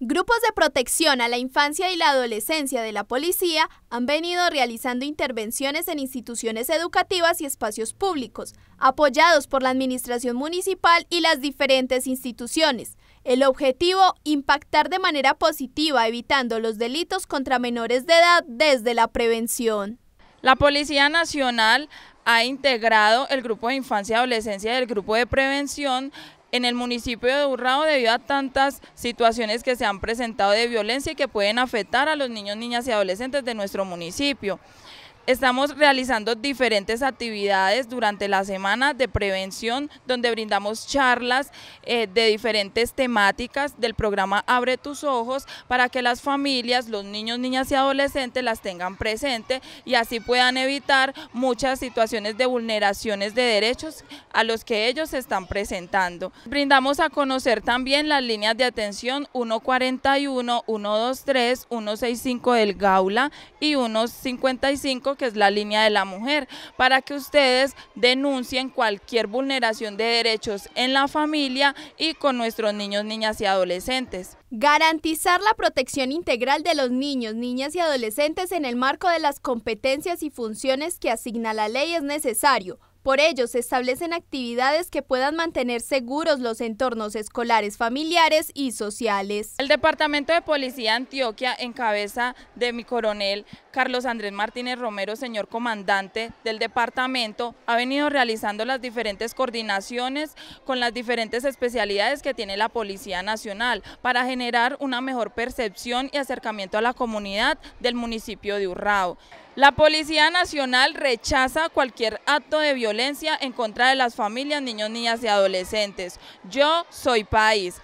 Grupos de protección a la infancia y la adolescencia de la policía han venido realizando intervenciones en instituciones educativas y espacios públicos, apoyados por la administración municipal y las diferentes instituciones. El objetivo, impactar de manera positiva evitando los delitos contra menores de edad desde la prevención. La Policía Nacional ha integrado el grupo de infancia y adolescencia del grupo de prevención en el municipio de Urrao debido a tantas situaciones que se han presentado de violencia y que pueden afectar a los niños, niñas y adolescentes de nuestro municipio. Estamos realizando diferentes actividades durante la semana de prevención donde brindamos charlas eh, de diferentes temáticas del programa Abre tus ojos para que las familias, los niños, niñas y adolescentes las tengan presente y así puedan evitar muchas situaciones de vulneraciones de derechos a los que ellos se están presentando. Brindamos a conocer también las líneas de atención 141, 123, 165 del Gaula y 155 que es la línea de la mujer, para que ustedes denuncien cualquier vulneración de derechos en la familia y con nuestros niños, niñas y adolescentes. Garantizar la protección integral de los niños, niñas y adolescentes en el marco de las competencias y funciones que asigna la ley es necesario por ello, se establecen actividades que puedan mantener seguros los entornos escolares, familiares y sociales. El Departamento de Policía Antioquia, en cabeza de mi coronel Carlos Andrés Martínez Romero, señor comandante del departamento, ha venido realizando las diferentes coordinaciones con las diferentes especialidades que tiene la Policía Nacional para generar una mejor percepción y acercamiento a la comunidad del municipio de Urrao. La Policía Nacional rechaza cualquier acto de violencia violencia en contra de las familias, niños, niñas y adolescentes. Yo soy país.